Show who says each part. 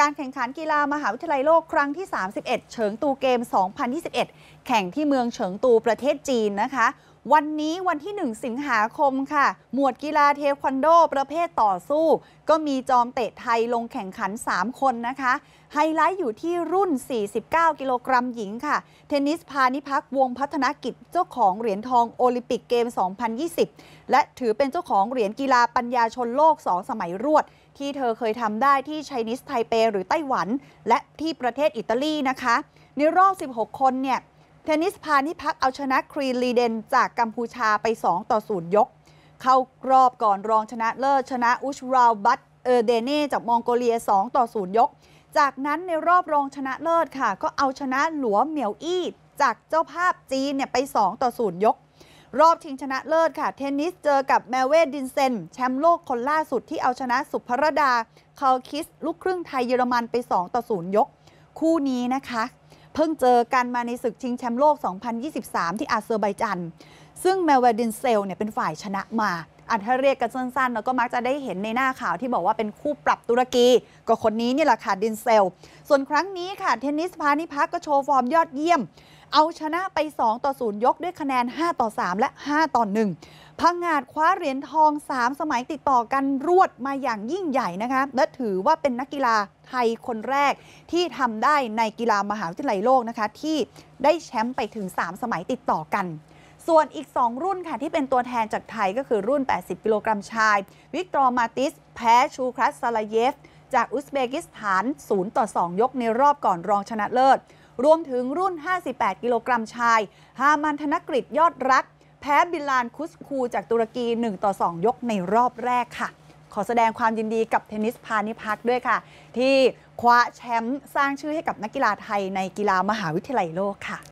Speaker 1: การแข่งขันกีฬามหาวิทยาลัยโลกครั้งที่ 31 เฉิงตูเกม 2021 แข่งที่เมืองเฉิงตูประเทศจีนนะคะวันนี้วันที่1สิงหาคมค่ะ หมวดกีฬาเทควันโดประเภทต่อสู้ ก็มีจอมเตะไทยลงแข่งขัน 3 คนนะคะ ไฮไลท์อยู่ที่รุ่น 49กิโลกรัมหญิงค่ะ เทนนิสพานิพักวงพัฒนกิจเจ้าของเหรียญทองโอลิมปิกเกม 2020 และถือเป็นเจ้าของเหรียญกีฬาปัญญาชนโลก 2 สมัยรวด ที่เธอเคยทำได้ที่ไชนิสไทเป หรือไต้หวัน และที่ประเทศอิตาลีนะคะ ในรอบ16 คนเนี่ยเทนนิสพาณิพักเอาชนะครีลีเดน จากกัมพูชาไป 2 ต่อ 0 ยก เข้ากรอบก่อนรองชนะเลิศชนะอุชราบัตเอเดเน่จากมองโกเลีย 2 ต่อ 0 ยก จากนั้นในรอบรองชนะเลิศค่ะ ก็เอาชนะหลัวเหมียวอี้ จากเจ้าภาพจีนเนี่ยไป 2 ต่อ 0 ยก รอบชิงชนะเลิศค่ะ เทนนิสเจอกับแมวเวดินเซน แชมป์โลกคนล่าสุดที่เอาชนะสุภรดาคาคิสลูกครึ่งไทยเยอรมันไป 2 ต่อ0ยก คู่นี้นะคะเพิ่งเจอกันมาในศึกชิงแชมป์โลก 2023 ที่อาเซอร์ไบจันซึ่งแมวเวดินเซลเนี่ยเป็นฝ่ายชนะมา อันถ้าเรียกกันสั้นๆแล้วก็มักจะได้เห็นในหน้าข่าวที่บอกว่าเป็นคู่ปรับตุรกี ก็คนนี้นี่แหละค่ะดินเซล ส่วนครั้งนี้ค่ะเทนนิสพาณิพักก็โชว์ฟอร์มยอดเยี่ยม เอาชนะไป 2 ต่อ 0 ยกด้วยคะแนน 5 ต่อ 3 และ 5 ต่อ1พังงาดคว้าเหรียญทอง 3 สมัยติดต่อกันรวดมาอย่างยิ่งใหญ่นะคะและถือว่าเป็นนักกีฬาไทยคนแรกที่ทำได้ในกีฬามหาวิทยาลัยโลกนะคะ ที่ได้แชมป์ไปถึง 3 สมัยติดต่อกัน ส่วนอีก 2 รุ่นค่ะที่เป็นตัวแทนจากไทยก็คือรุ่น 80 กิโลกรัมชาย วิกตอร์มาติส แพ้ชูครัสซาลาเยฟ จากอุซเบกิสถาน0ต่อ2ยกในรอบก่อนรองชนะเลิศรวมถึงรุ่น 58กิโลกรัมชายฮามันธนกฤษยอดรักแพ้บิลานคุสคูจากตุรกี1ต่อ 2 ยกในรอบแรกค่ะ ขอแสดงความยินดีกับเทนนิสพาณิพักด้วยค่ะ ที่คว้าแชมป์สร้างชื่อให้กับนักกีฬาไทยในกีฬามหาวิทยาลัยโลกค่ะ